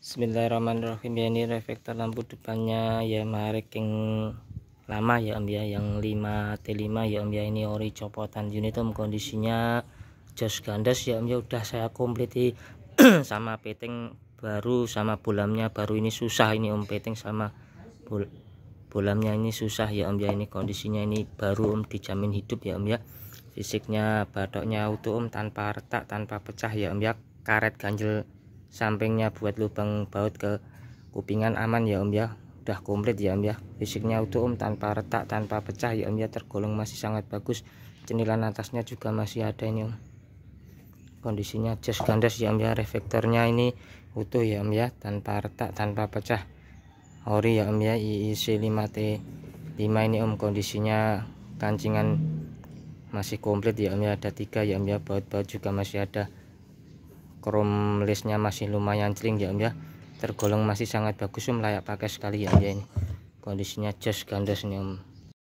Bismillahirrahmanirrahim ya ini reflektor lampu depannya ya Yamaha yang lama ya om ya yang 5 T5 ya om ya ini ori copotan unit om kondisinya jos gandas ya om ya udah saya kompleti sama peting baru sama bulamnya baru ini susah ini om peting sama bul bulamnya ini susah ya om ya ini kondisinya ini baru om dijamin hidup ya om ya fisiknya batoknya utuh om tanpa retak tanpa pecah ya om ya karet ganjel sampingnya buat lubang baut ke kupingan aman ya om ya udah komplit ya om ya fisiknya utuh om tanpa retak tanpa pecah ya om ya tergolong masih sangat bagus cenilan atasnya juga masih ada ini om kondisinya jas gandas ya om ya reflektornya ini utuh ya om ya tanpa retak tanpa pecah ori ya om ya IIC 5T5 ini om kondisinya kancingan masih komplit ya om ya ada tiga ya om ya baut-baut juga masih ada chrome listnya masih lumayan sering ya om ya tergolong masih sangat bagus om layak pakai sekali ya om ya ini kondisinya just gandos nih om